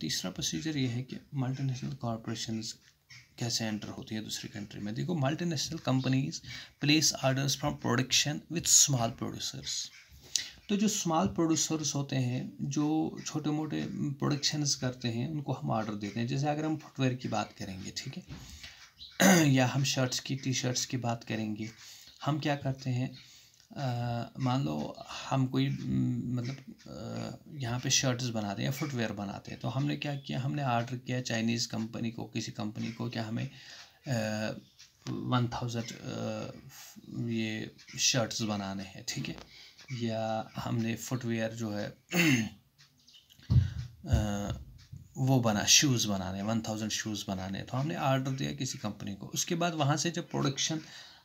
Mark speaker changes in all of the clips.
Speaker 1: तीसरा प्रोसीजर ये है कि मल्टीनेशनल कॉरपोरेशंस कैसे एंटर होती है दूसरी कंट्री में देखो multinational companies place orders from production with small producers तो जो स्मॉल प्रोड्यूसर्स होते हैं जो छोटे मोटे प्रोडक्शंस करते हैं उनको हम ऑर्डर देते हैं जैसे अगर हम फुटवेयर की बात करेंगे ठीक है या हम शर्ट्स की टी शर्ट्स की बात करेंगे हम क्या करते हैं मान लो हम कोई मतलब यहाँ पे शर्ट्स बनाते हैं फुटवेयर बनाते हैं तो हमने क्या किया हमने आर्डर किया चाइनीज़ कंपनी को किसी कंपनी को क्या हमें वन थाउजेंड ये शर्ट्स बनाने हैं ठीक है थीके? या हमने फुटवेयर जो है आ, वो बना शूज़ बनाने वन थाउजेंड शूज़ बनाने तो हमने आर्डर दिया किसी कंपनी को उसके बाद वहाँ से जब प्रोडक्शन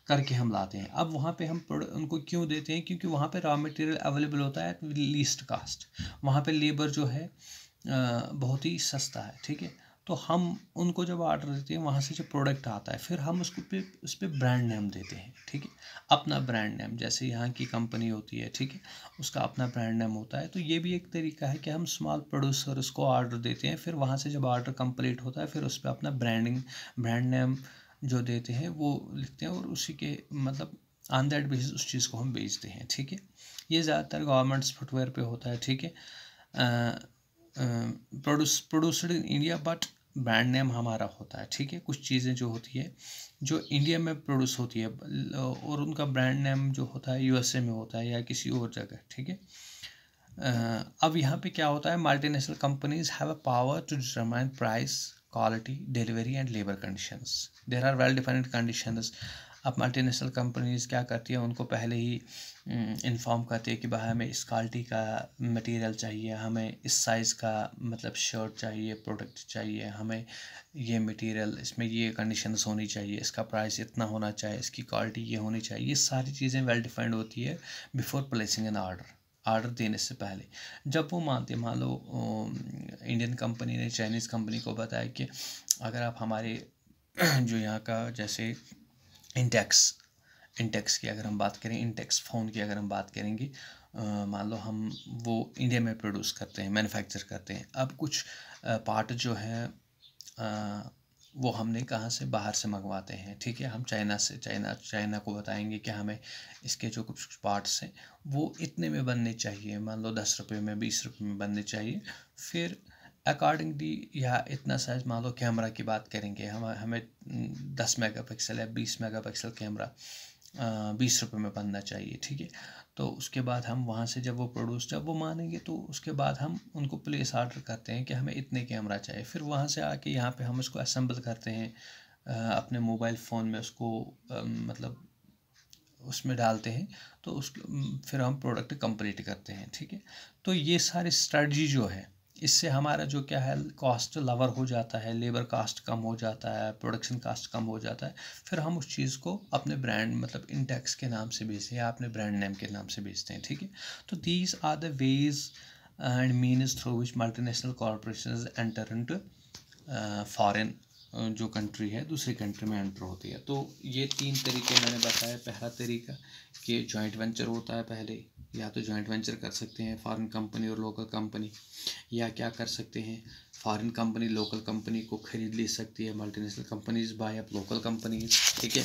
Speaker 1: करके हम लाते हैं अब वहाँ पे हम उनको क्यों देते हैं क्योंकि वहाँ पे रॉ मटेरियल अवेलेबल होता है एट लीस्ट कास्ट वहाँ पे लेबर जो है बहुत ही सस्ता है ठीक है तो हम उनको जब ऑर्डर देते हैं वहाँ से जो प्रोडक्ट आता है फिर हम उसको पे उस पर ब्रांड नेम देते हैं ठीक है अपना ब्रांड नेम जैसे यहाँ की कंपनी होती है ठीक है उसका अपना ब्रांड नेम होता है तो ये भी एक तरीका है कि हम स्मॉल प्रोड्यूसर उसको ऑर्डर देते हैं फिर वहाँ से जब ऑर्डर कंप्लीट होता है फिर उस पर अपना ब्रांडिंग ब्रांड नेम जो देते हैं वो लिखते हैं और उसी के मतलब ऑन दैट बेसिस उस चीज़ को हम बेचते हैं ठीक है ये ज़्यादातर गवर्नमेंट्स फुटवेयर पे होता है ठीक है produce produced in India but brand name हमारा होता है ठीक है कुछ चीज़ें जो होती है जो इंडिया में प्रोड्यूस होती है और उनका ब्रांड नेम जो होता है यूएसए में होता है या किसी और जगह ठीक है अब यहाँ पे क्या होता है multinational companies have a power to determine price quality, delivery and labor conditions. There are well defined conditions. अब मल्टीनेशनल कंपनीज क्या करती है उनको पहले ही इन्फॉर्म करती है कि भाई हमें इस क्वालिटी का मटेरियल चाहिए हमें इस साइज़ का मतलब शर्ट चाहिए प्रोडक्ट चाहिए हमें ये मटेरियल इसमें ये कंडीशंस होनी चाहिए इसका प्राइस इतना होना चाहिए इसकी क्वालिटी ये होनी चाहिए ये सारी चीज़ें वेल डिफाइंड होती है before placing an order order देने से पहले जब वो मानते मान लो इंडियन कंपनी ने चाइनीज़ कंपनी को बताया कि अगर आप हमारे जो यहाँ का जैसे इंटेक्स इंटेक्स की अगर हम बात करें इंटेक्स फ़ोन की अगर हम बात करेंगे मान लो हम वो इंडिया में प्रोड्यूस करते हैं मैन्युफैक्चर करते हैं अब कुछ पार्ट जो है वो हमने कहाँ से बाहर से मंगवाते हैं ठीक है हम चाइना से चाइना चाइना को बताएंगे कि हमें इसके जो कुछ पार्ट्स हैं वो इतने में बनने चाहिए मान लो दस रुपये में बीस रुपये में बनने चाहिए फिर अकॉर्डिंगली या इतना साइज मान लो कैमरा की बात करेंगे हम हमें हम्म, दस मेगा पिक्सल या बीस मेगा पिक्सल कैमरा बीस रुपये में बनना चाहिए ठीक है तो उसके बाद हम वहाँ से जब वो प्रोड्यूस जब वो मानेंगे तो उसके बाद हम उनको प्लेस आर्डर करते हैं कि हमें इतने कैमरा चाहिए फिर वहाँ से आके यहाँ पे हम उसको असम्बल करते हैं अपने मोबाइल फ़ोन में उसको मतलब उसमें डालते हैं तो उस फिर हम प्रोडक्ट कंप्लीट करते हैं ठीक है तो ये सारी स्ट्रेटजी जो है इससे हमारा जो क्या है कॉस्ट लवर हो जाता है लेबर कास्ट कम हो जाता है प्रोडक्शन कास्ट कम हो जाता है फिर हम उस चीज़ को अपने ब्रांड मतलब इंडेक्स के नाम से बेचते हैं या अपने ब्रांड नेम के नाम से बेचते हैं ठीक है तो these are the ways and means through which multinational corporation enter in to foreign जो कंट्री है दूसरी कंट्री में एंटर होती है तो ये तीन तरीके मैंने बताया पहला तरीका कि जॉइंट वेंचर होता है पहले या तो जॉइंट वेंचर कर सकते हैं फॉरेन कंपनी और लोकल कंपनी या क्या कर सकते हैं फॉरेन कंपनी लोकल कंपनी को खरीद ले सकती है multinational companies buy up local companies ठीक है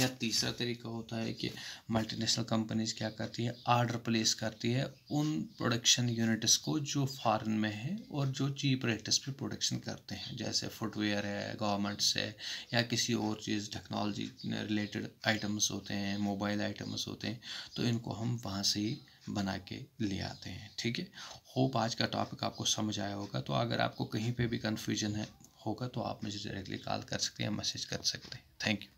Speaker 1: या तीसरा तरीका होता है कि मल्टीनेशनल कंपनीज क्या करती है आर्डर प्लेस करती है उन प्रोडक्शन यूनिट्स को जो फॉरेन में है और जो चीप रेट्स पे प्रोडक्शन करते हैं जैसे फुटवेयर है गारमेंट्स है या किसी और चीज़ टेक्नोलॉजी रिलेटेड आइटम्स होते हैं मोबाइल आइटम्स होते हैं तो इनको हम वहाँ से ही बना के ले आते हैं ठीक है होप आज का टॉपिक आपको समझ आया होगा तो अगर आपको कहीं पे भी कन्फ्यूजन है होगा तो आप मुझे डायरेक्टली कॉल कर सकते हैं मैसेज कर सकते हैं थैंक यू